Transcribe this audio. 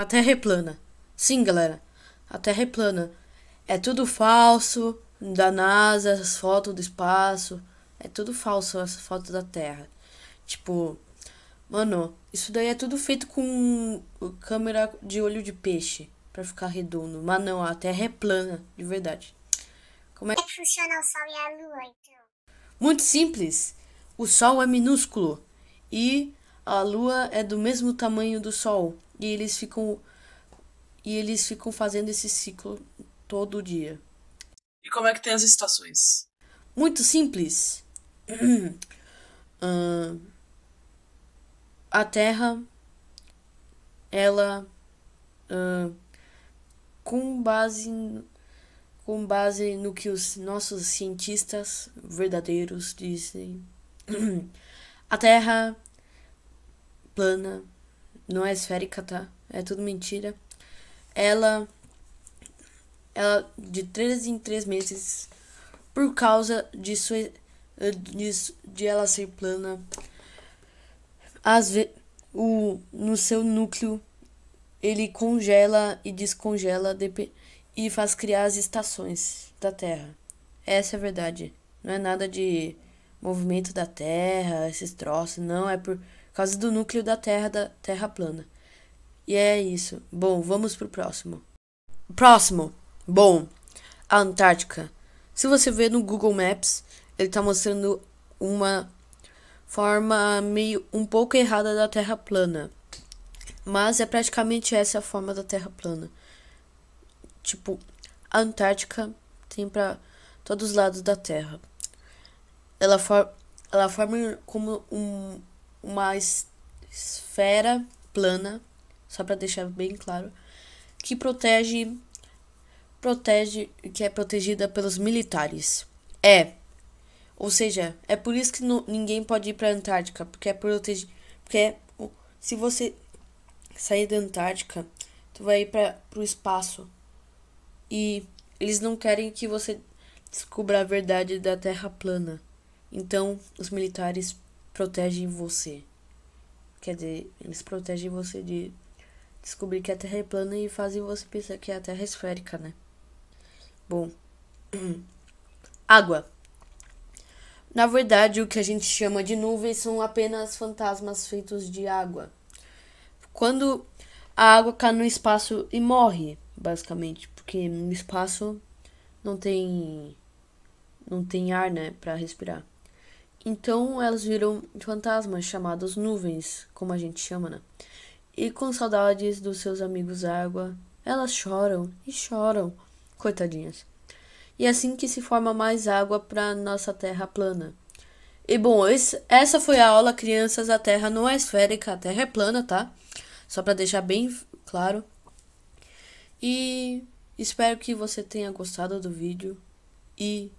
A Terra é plana. Sim, galera. A Terra é plana. É tudo falso da NASA, as fotos do espaço. É tudo falso essas fotos da Terra. Tipo, mano, isso daí é tudo feito com câmera de olho de peixe para ficar redondo. Mas não, a Terra é plana, de verdade. É Como é que funciona o Sol e a Lua, então? Muito simples. O Sol é minúsculo e a Lua é do mesmo tamanho do Sol. E eles ficam e eles ficam fazendo esse ciclo todo dia. E como é que tem as estações? Muito simples. uh, a Terra, ela, uh, com base com base no que os nossos cientistas verdadeiros dizem, a Terra plana não é esférica, tá? É tudo mentira. Ela ela de 3 em 3 meses por causa de sua de, de ela ser plana. Às vezes o no seu núcleo ele congela e descongela e faz criar as estações da Terra. Essa é a verdade. Não é nada de movimento da Terra, esses troços, não é por causa do núcleo da Terra da Terra plana. E é isso. Bom, vamos pro próximo. Próximo. Bom, a Antártica. Se você ver no Google Maps, ele está mostrando uma forma meio um pouco errada da Terra plana. Mas é praticamente essa a forma da Terra plana. Tipo, a Antártica tem para todos os lados da Terra. Ela, for, ela forma como um, uma esfera plana, só para deixar bem claro, que protege protege que é protegida pelos militares. É. Ou seja, é por isso que não, ninguém pode ir para a Antártica, porque é protegido, porque é, se você sair da Antártica, tu vai ir para o espaço. E eles não querem que você descubra a verdade da Terra plana. Então, os militares protegem você. Quer dizer, eles protegem você de descobrir que a Terra é plana e fazem você pensar que a Terra é esférica, né? Bom, água. Na verdade, o que a gente chama de nuvens são apenas fantasmas feitos de água. Quando a água cai no espaço e morre, basicamente, porque no espaço não tem não tem ar, né, para respirar. Então elas viram fantasmas chamados nuvens, como a gente chama, né? E com saudades dos seus amigos água, elas choram e choram, coitadinhas. E é assim que se forma mais água para nossa terra plana. E bom, esse, essa foi a aula, crianças. A terra não é esférica, a terra é plana, tá? Só para deixar bem claro. E espero que você tenha gostado do vídeo. E